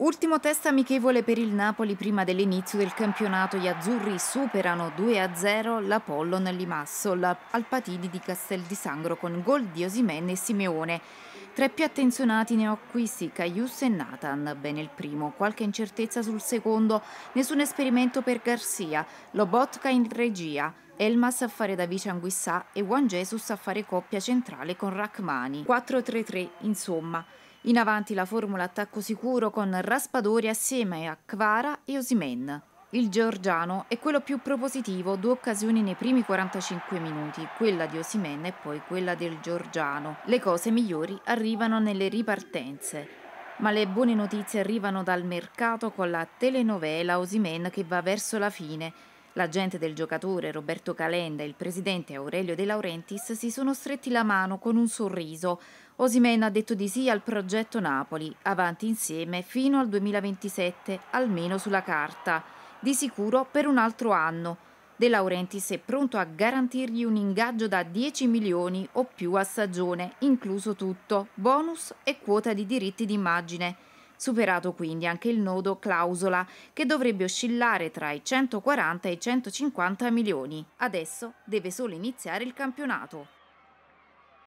Ultimo test amichevole per il Napoli prima dell'inizio del campionato. Gli azzurri superano 2-0 l'Apollon Limasso, al Palpatini di Castel di Sangro con gol di Osimene e Simeone. Tre più attenzionati ne ho acquisti Caius e Nathan, bene il primo, qualche incertezza sul secondo, nessun esperimento per Garcia, Lobotka in regia. Elmas a fare da vice Anguissà e Juan Jesus a fare coppia centrale con Rachmani. 4-3-3, insomma. In avanti la formula attacco sicuro con Raspadori assieme a Kvara e Osimen. Il georgiano è quello più propositivo, due occasioni nei primi 45 minuti, quella di Osimen e poi quella del georgiano. Le cose migliori arrivano nelle ripartenze. Ma le buone notizie arrivano dal mercato con la telenovela Osimen che va verso la fine. L'agente del giocatore Roberto Calenda e il presidente Aurelio De Laurentiis si sono stretti la mano con un sorriso. Osimen ha detto di sì al progetto Napoli, avanti insieme fino al 2027, almeno sulla carta. Di sicuro per un altro anno. De Laurentiis è pronto a garantirgli un ingaggio da 10 milioni o più a stagione, incluso tutto, bonus e quota di diritti d'immagine superato quindi anche il nodo clausola che dovrebbe oscillare tra i 140 e i 150 milioni. Adesso deve solo iniziare il campionato.